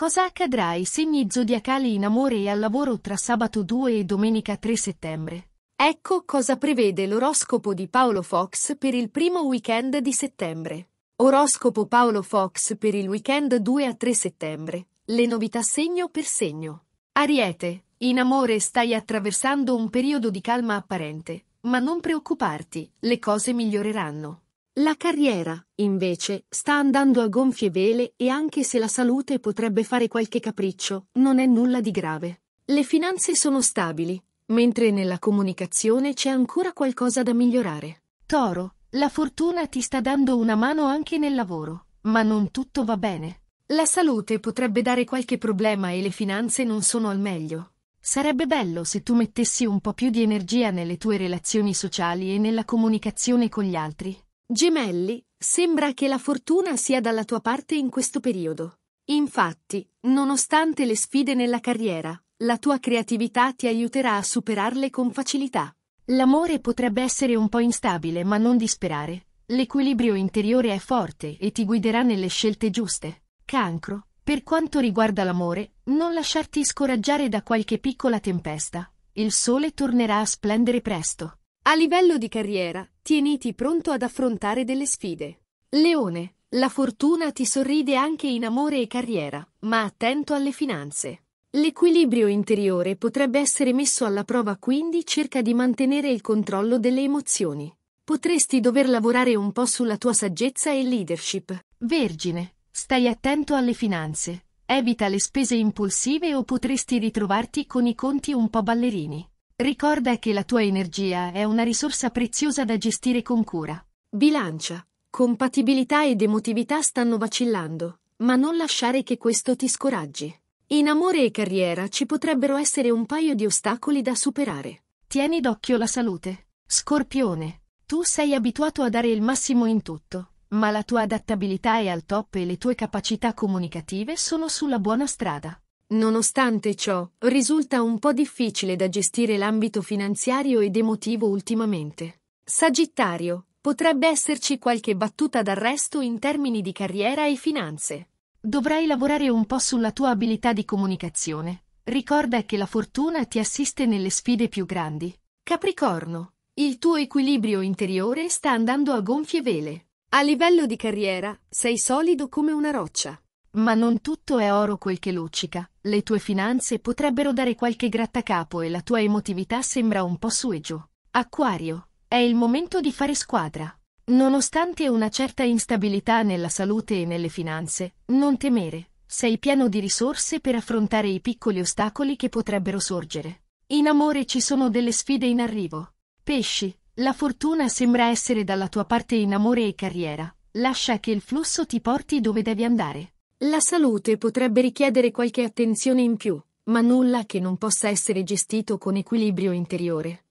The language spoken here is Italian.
Cosa accadrà ai segni zodiacali in amore e al lavoro tra sabato 2 e domenica 3 settembre? Ecco cosa prevede l'oroscopo di Paolo Fox per il primo weekend di settembre. Oroscopo Paolo Fox per il weekend 2 a 3 settembre. Le novità segno per segno. Ariete, in amore stai attraversando un periodo di calma apparente, ma non preoccuparti, le cose miglioreranno. La carriera, invece, sta andando a gonfie vele e anche se la salute potrebbe fare qualche capriccio, non è nulla di grave. Le finanze sono stabili, mentre nella comunicazione c'è ancora qualcosa da migliorare. Toro, la fortuna ti sta dando una mano anche nel lavoro, ma non tutto va bene. La salute potrebbe dare qualche problema e le finanze non sono al meglio. Sarebbe bello se tu mettessi un po' più di energia nelle tue relazioni sociali e nella comunicazione con gli altri. Gemelli, sembra che la fortuna sia dalla tua parte in questo periodo. Infatti, nonostante le sfide nella carriera, la tua creatività ti aiuterà a superarle con facilità. L'amore potrebbe essere un po' instabile, ma non disperare. L'equilibrio interiore è forte e ti guiderà nelle scelte giuste. Cancro, per quanto riguarda l'amore, non lasciarti scoraggiare da qualche piccola tempesta. Il sole tornerà a splendere presto. A livello di carriera, tieniti pronto ad affrontare delle sfide. Leone, la fortuna ti sorride anche in amore e carriera, ma attento alle finanze. L'equilibrio interiore potrebbe essere messo alla prova quindi cerca di mantenere il controllo delle emozioni. Potresti dover lavorare un po' sulla tua saggezza e leadership. Vergine, stai attento alle finanze. Evita le spese impulsive o potresti ritrovarti con i conti un po' ballerini. Ricorda che la tua energia è una risorsa preziosa da gestire con cura. Bilancia. Compatibilità ed emotività stanno vacillando, ma non lasciare che questo ti scoraggi. In amore e carriera ci potrebbero essere un paio di ostacoli da superare. Tieni d'occhio la salute. Scorpione. Tu sei abituato a dare il massimo in tutto, ma la tua adattabilità è al top e le tue capacità comunicative sono sulla buona strada. Nonostante ciò, risulta un po' difficile da gestire l'ambito finanziario ed emotivo ultimamente. Sagittario, potrebbe esserci qualche battuta d'arresto in termini di carriera e finanze. Dovrai lavorare un po' sulla tua abilità di comunicazione. Ricorda che la fortuna ti assiste nelle sfide più grandi. Capricorno, il tuo equilibrio interiore sta andando a gonfie vele. A livello di carriera, sei solido come una roccia. Ma non tutto è oro quel che luccica, le tue finanze potrebbero dare qualche grattacapo e la tua emotività sembra un po' su e giù. Acquario, è il momento di fare squadra. Nonostante una certa instabilità nella salute e nelle finanze, non temere, sei pieno di risorse per affrontare i piccoli ostacoli che potrebbero sorgere. In amore ci sono delle sfide in arrivo. Pesci, la fortuna sembra essere dalla tua parte in amore e carriera, lascia che il flusso ti porti dove devi andare. La salute potrebbe richiedere qualche attenzione in più, ma nulla che non possa essere gestito con equilibrio interiore.